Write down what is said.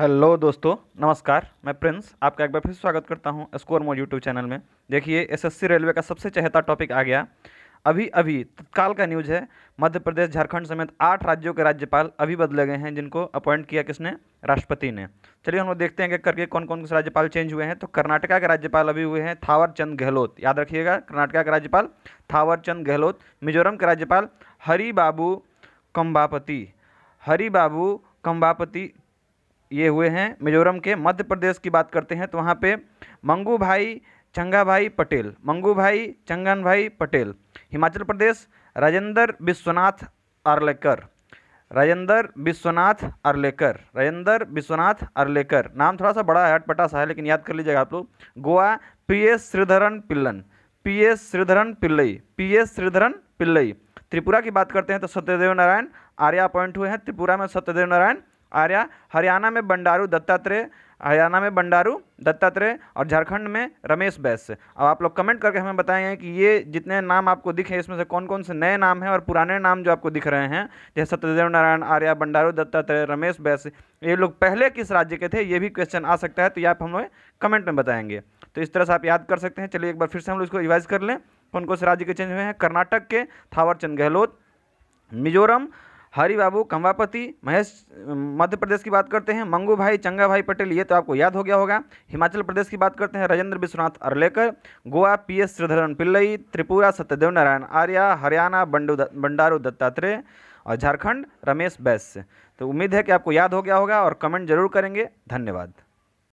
hello दोस्तों नमस्कार मैं प्रिंस आपका एक बार फिर स्वागत करता हूं स्कोर मोड यूट्यूब चैनल में देखिए एसएससी रेलवे का सबसे चहता टॉपिक आ गया अभी अभी तत्काल का न्यूज़ है मध्य प्रदेश झारखंड समेत आठ राज्यों के राज्यपाल अभी बदले गए हैं जिनको अपॉइंट किया किसने राष्ट्रपति ने चलिए हम लोग देखते हैं कि करके कौन कौन से राज्यपाल चेंज हुए हैं तो कर्नाटका के राज्यपाल अभी हुए हैं थावर चंद गहलोत याद रखिएगा कर्नाटका के राज्यपाल थावर चंद गहलोत मिजोरम के राज्यपाल हरी बाबू कम्बापति हरी बाबू कम्बापति ये हुए हैं मिजोरम के मध्य प्रदेश की बात करते हैं तो वहाँ पे मंगू भाई चंगा भाई पटेल मंगू भाई चंगन भाई पटेल हिमाचल प्रदेश राजेंद्र विश्वनाथ अरलेकर राजेंद्र विश्वनाथ अरलेकर राजेंद्र विश्वनाथ अरलेकर नाम थोड़ा सा बड़ा है अटपटा सा है लेकिन याद कर लीजिएगा आप लोग Goa P S Sreedharan Pillan P S Sreedharan Pillai P S Sreedharan Pillai Tripura की बात करते हैं तो सत्यदेव नारायण आर्या अपॉइंट हुए हैं त्रिपुरा में सत्यदेव नारायण आर्या हरियाणा में बंडारू दत्तात्रेय हरियाणा में बंडारू दत्तात्रेय और झारखंड में रमेश बैस अब आप लोग कमेंट करके हमें बताएं कि ये जितने नाम आपको दिखे इसमें से कौन कौन से नए नाम हैं और पुराने नाम जो आपको दिख रहे हैं जैसे सत्यदेव नारायण आर्या बंडारू दत्तात्रेय रमेश बैस ये लोग पहले किस राज्य के थे ये भी क्वेश्चन आ सकता है तो ये आप हमें कमेंट में बताएंगे तो इस तरह से आप याद कर सकते हैं चलिए एक बार फिर से हम लोग इसको रिवाइज कर लें कौन कौन से राज्य के चेंज हुए हैं कर्नाटक के थावरचंद गहलोत मिजोरम हरी बाबू कंवापति महेश मध्य प्रदेश की बात करते हैं मंगू भाई चंगा भाई पटेल ये तो आपको याद हो गया होगा हिमाचल प्रदेश की बात करते हैं राजेंद्र विश्वनाथ अरलेकर गोवा पी एस श्रीधरन पिल्लई त्रिपुरा सत्यदेव नारायण आर्या हरियाणा बंडू बंडारू दत्तात्रेय और झारखंड रमेश बैस तो उम्मीद है कि आपको याद हो गया होगा और कमेंट जरूर करेंगे धन्यवाद